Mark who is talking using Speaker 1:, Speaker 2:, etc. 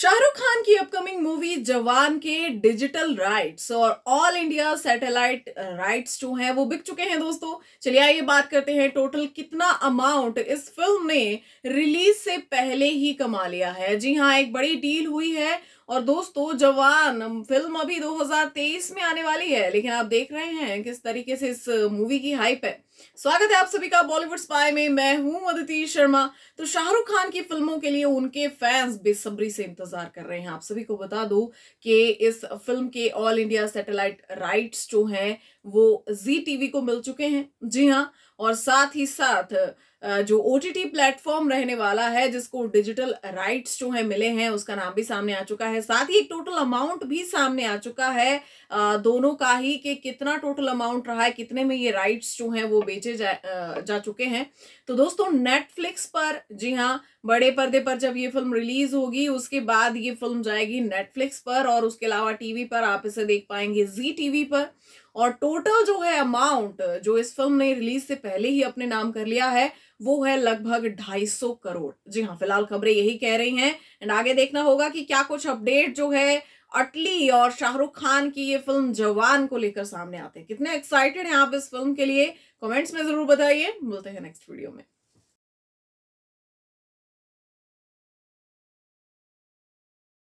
Speaker 1: शाहरुख खान की upcoming movie Jawan के digital rights और ऑल इंडिया सैटेलाइट राइट्स जो हैं वो बिक चुके हैं दोस्तों चलिए आइए बात करते हैं टोटल कितना अमाउंट इस फिल्म ने रिलीज से पहले ही कमा लिया है जी हाँ एक बड़ी डील हुई है और दोस्तों जवान फिल्म अभी 2023 में आने वाली है लेकिन आप देख रहे हैं किस तरीके से इस मूवी की हाइप है स्वागत है आप सभी का बॉलीवुड स्पाई में मैं हूं अदिति शर्मा तो शाहरुख खान की फिल्मों के लिए उनके फैंस बेसब्री से इंतजार कर रहे हैं आप सभी को बता दो कि इस फिल्म के ऑल इंडिया सैटेलाइट राइट्स जो हैं वो जी टीवी को मिल चुके हैं जी हाँ और साथ ही साथ जो ओ टी टी प्लेटफॉर्म रहने वाला है जिसको डिजिटल राइट्स जो है मिले हैं उसका नाम भी सामने आ चुका है साथ ही एक टोटल अमाउंट भी सामने आ चुका है दोनों का ही कि कितना टोटल अमाउंट रहा है कितने में ये राइट्स जो हैं वो बेचे जा, जा चुके हैं तो दोस्तों नेटफ्लिक्स पर जी हाँ बड़े पर्दे पर जब ये फिल्म रिलीज होगी उसके बाद ये फिल्म जाएगी नेटफ्लिक्स पर और उसके अलावा टीवी पर आप इसे देख पाएंगे जी टीवी पर और टोटल जो है अमाउंट जो इस फिल्म ने रिलीज से पहले ही अपने नाम कर लिया है वो है लगभग 250 करोड़ जी हाँ फिलहाल खबरें यही कह रही हैं एंड आगे देखना होगा कि क्या कुछ अपडेट जो है अटली और शाहरुख खान की ये फिल्म जवान को लेकर सामने आते हैं कितने एक्साइटेड हैं आप इस फिल्म के लिए कमेंट्स में जरूर बताइए मिलते हैं नेक्स्ट वीडियो में